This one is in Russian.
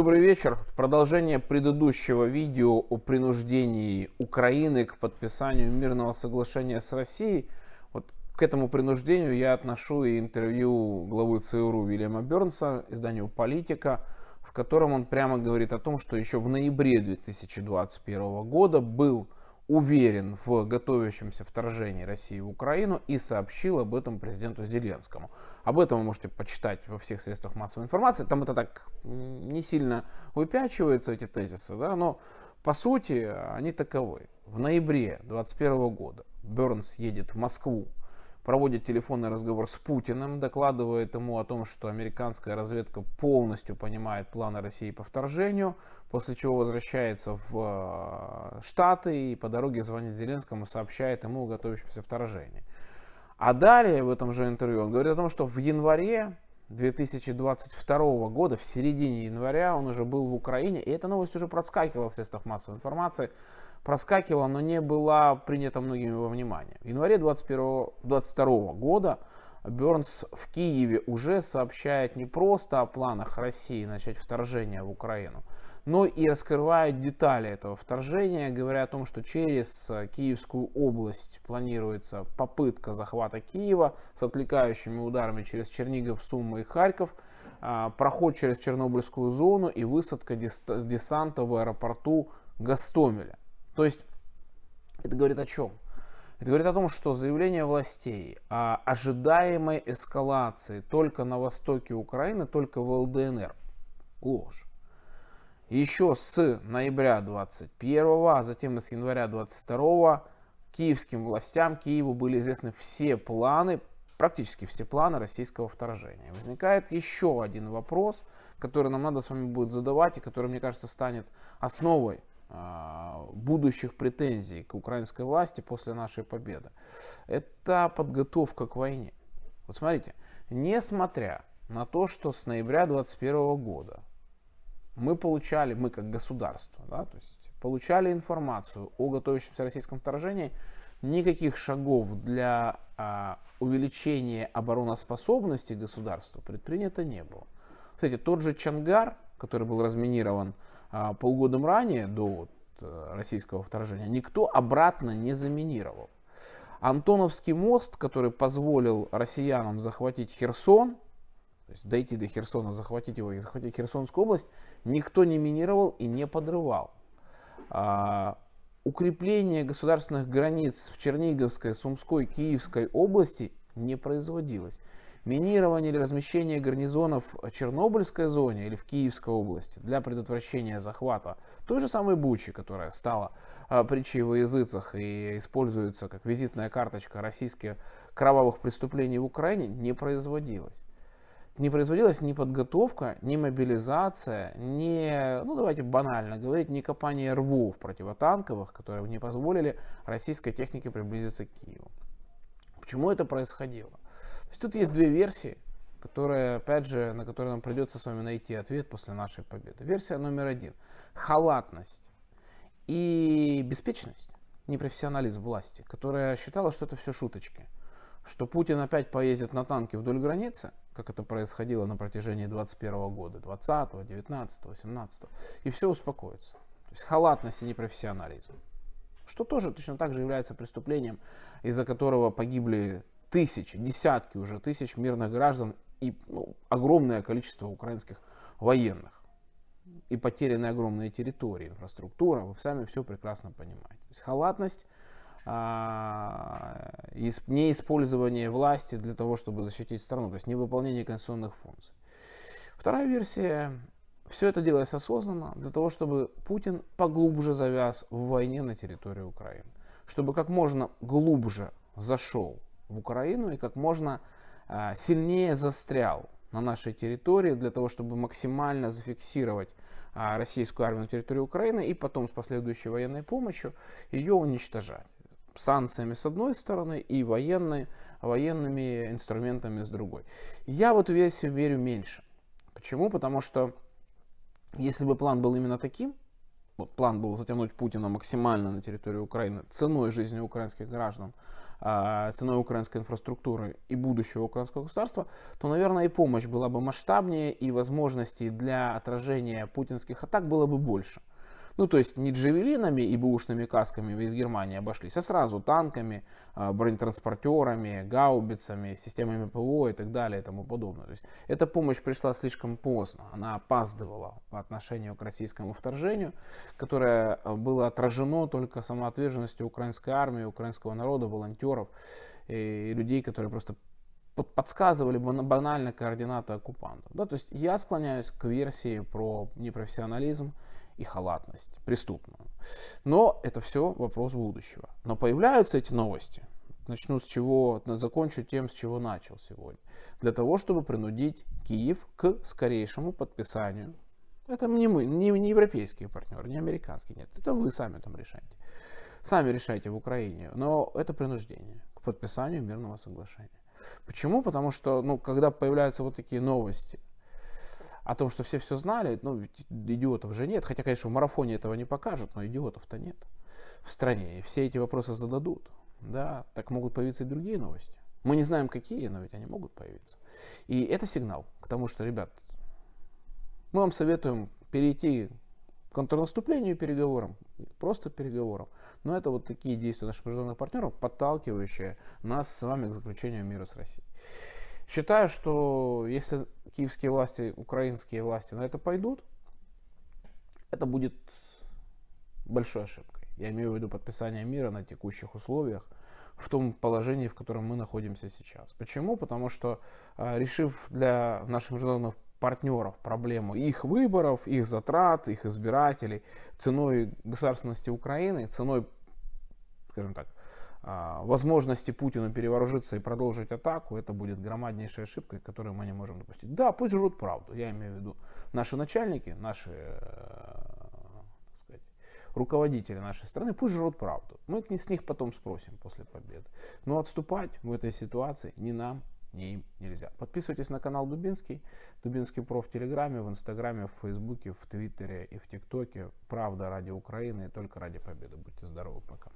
Добрый вечер. Продолжение предыдущего видео о принуждении Украины к подписанию мирного соглашения с Россией. Вот к этому принуждению я отношу и интервью главы ЦРУ Вильяма Бернса, изданию «Политика», в котором он прямо говорит о том, что еще в ноябре 2021 года был уверен в готовящемся вторжении России в Украину и сообщил об этом президенту Зеленскому. Об этом вы можете почитать во всех средствах массовой информации. Там это так не сильно выпячиваются эти тезисы, да, но по сути они таковы. В ноябре 2021 года Бернс едет в Москву проводит телефонный разговор с Путиным, докладывает ему о том, что американская разведка полностью понимает планы России по вторжению, после чего возвращается в э, Штаты и по дороге звонит Зеленскому, сообщает ему о готовящемся вторжении. А далее в этом же интервью он говорит о том, что в январе 2022 года, в середине января, он уже был в Украине, и эта новость уже проскакивала в средствах массовой информации, проскакивала, но не была принята многими во внимание. В январе 2022 года Бернс в Киеве уже сообщает не просто о планах России начать вторжение в Украину, но и раскрывает детали этого вторжения, говоря о том, что через э, Киевскую область планируется попытка захвата Киева с отвлекающими ударами через Чернигов, Суммы и Харьков, а, проход через Чернобыльскую зону и высадка десанта в аэропорту Гастомеля. То есть это говорит о чем? Это говорит о том, что заявление властей о ожидаемой эскалации только на востоке Украины, только в ЛДНР – ложь. Еще с ноября 21, а затем и с января 22 киевским властям Киеву были известны все планы, практически все планы российского вторжения. Возникает еще один вопрос, который нам надо с вами будет задавать и который, мне кажется, станет основой а, будущих претензий к украинской власти после нашей победы. Это подготовка к войне. Вот смотрите, несмотря на то, что с ноября 2021 года мы получали, мы как государство, да, то есть получали информацию о готовящемся российском вторжении, никаких шагов для а, увеличения обороноспособности государства предпринято не было. Кстати, тот же Чангар, который был разминирован а, полгодом ранее, до э, российского вторжения, никто обратно не заминировал. Антоновский мост, который позволил россиянам захватить Херсон, то есть дойти до Херсона, захватить его и захватить Херсонскую область, никто не минировал и не подрывал. А, укрепление государственных границ в Черниговской, Сумской, Киевской области не производилось. Минирование или размещение гарнизонов в Чернобыльской зоне или в Киевской области для предотвращения захвата той же самой Бучи, которая стала а, притчей во языцах и используется как визитная карточка российских кровавых преступлений в Украине, не производилось не производилась ни подготовка, ни мобилизация, ни, ну давайте банально говорить, ни копание рвов противотанковых, которые не позволили российской технике приблизиться к Киеву. Почему это происходило? есть тут есть две версии, которые, опять же, на которые нам придется с вами найти ответ после нашей победы. Версия номер один. Халатность и беспечность, непрофессионализм власти, которая считала, что это все шуточки. Что Путин опять поездит на танке вдоль границы, как это происходило на протяжении 21 года, 20, 19, 18, и все успокоится. То есть халатность и непрофессионализм. Что тоже точно так же является преступлением, из-за которого погибли тысяч, десятки уже тысяч мирных граждан и ну, огромное количество украинских военных. И потеряны огромные территории, инфраструктура, вы сами все прекрасно понимаете. То есть халатность, а, неиспользование власти для того, чтобы защитить страну, то есть невыполнение конституционных функций. Вторая версия все это делается осознанно для того, чтобы Путин поглубже завяз в войне на территории Украины. Чтобы как можно глубже зашел в Украину и как можно а, сильнее застрял на нашей территории для того, чтобы максимально зафиксировать а, российскую армию на территории Украины и потом с последующей военной помощью ее уничтожать. Санкциями с одной стороны и военной, военными инструментами с другой. Я вот весь верю меньше. Почему? Потому что если бы план был именно таким, план был затянуть Путина максимально на территорию Украины ценой жизни украинских граждан, а, ценой украинской инфраструктуры и будущего украинского государства, то, наверное, и помощь была бы масштабнее, и возможностей для отражения путинских атак было бы больше. Ну, то есть не джавелинами и бэушными касками из Германии обошлись, а сразу танками, а, бронетранспортерами, гаубицами, системами ПВО и так далее и тому подобное. То есть эта помощь пришла слишком поздно, она опаздывала по отношению к российскому вторжению, которое а, было отражено только самоотверженностью украинской армии, украинского народа, волонтеров и людей, которые просто подсказывали банально координаты оккупантов. Да, то есть я склоняюсь к версии про непрофессионализм, и халатность преступную. Но это все вопрос будущего. Но появляются эти новости. Начну с чего, закончу тем, с чего начал сегодня. Для того, чтобы принудить Киев к скорейшему подписанию. Это не мы, не, не европейские партнеры, не американские, нет. Это вы сами там решаете. Сами решайте в Украине. Но это принуждение к подписанию мирного соглашения. Почему? Потому что, ну, когда появляются вот такие новости, о том, что все все знали, ну, идиотов же нет. Хотя, конечно, в марафоне этого не покажут, но идиотов-то нет в стране. И все эти вопросы зададут. Да, так могут появиться и другие новости. Мы не знаем, какие, но ведь они могут появиться. И это сигнал к тому, что, ребят, мы вам советуем перейти к контрнаступлению переговорам, просто переговорам. Но это вот такие действия наших международных партнеров, подталкивающие нас с вами к заключению мира с Россией. Считаю, что если киевские власти, украинские власти на это пойдут, это будет большой ошибкой. Я имею в виду подписание мира на текущих условиях, в том положении, в котором мы находимся сейчас. Почему? Потому что, а, решив для наших международных партнеров проблему их выборов, их затрат, их избирателей, ценой государственности Украины, ценой, скажем так, а, возможности Путину перевооружиться и продолжить атаку, это будет громаднейшей ошибкой, которую мы не можем допустить. Да, пусть жрут правду, я имею в виду наши начальники, наши э, сказать, руководители нашей страны, пусть жрут правду. Мы с них потом спросим после победы. Но отступать в этой ситуации ни нам, ни им нельзя. Подписывайтесь на канал Дубинский, Дубинский Проф в Телеграме, в Инстаграме, в Фейсбуке, в Твиттере и в ТикТоке. Правда ради Украины и только ради победы. Будьте здоровы, пока.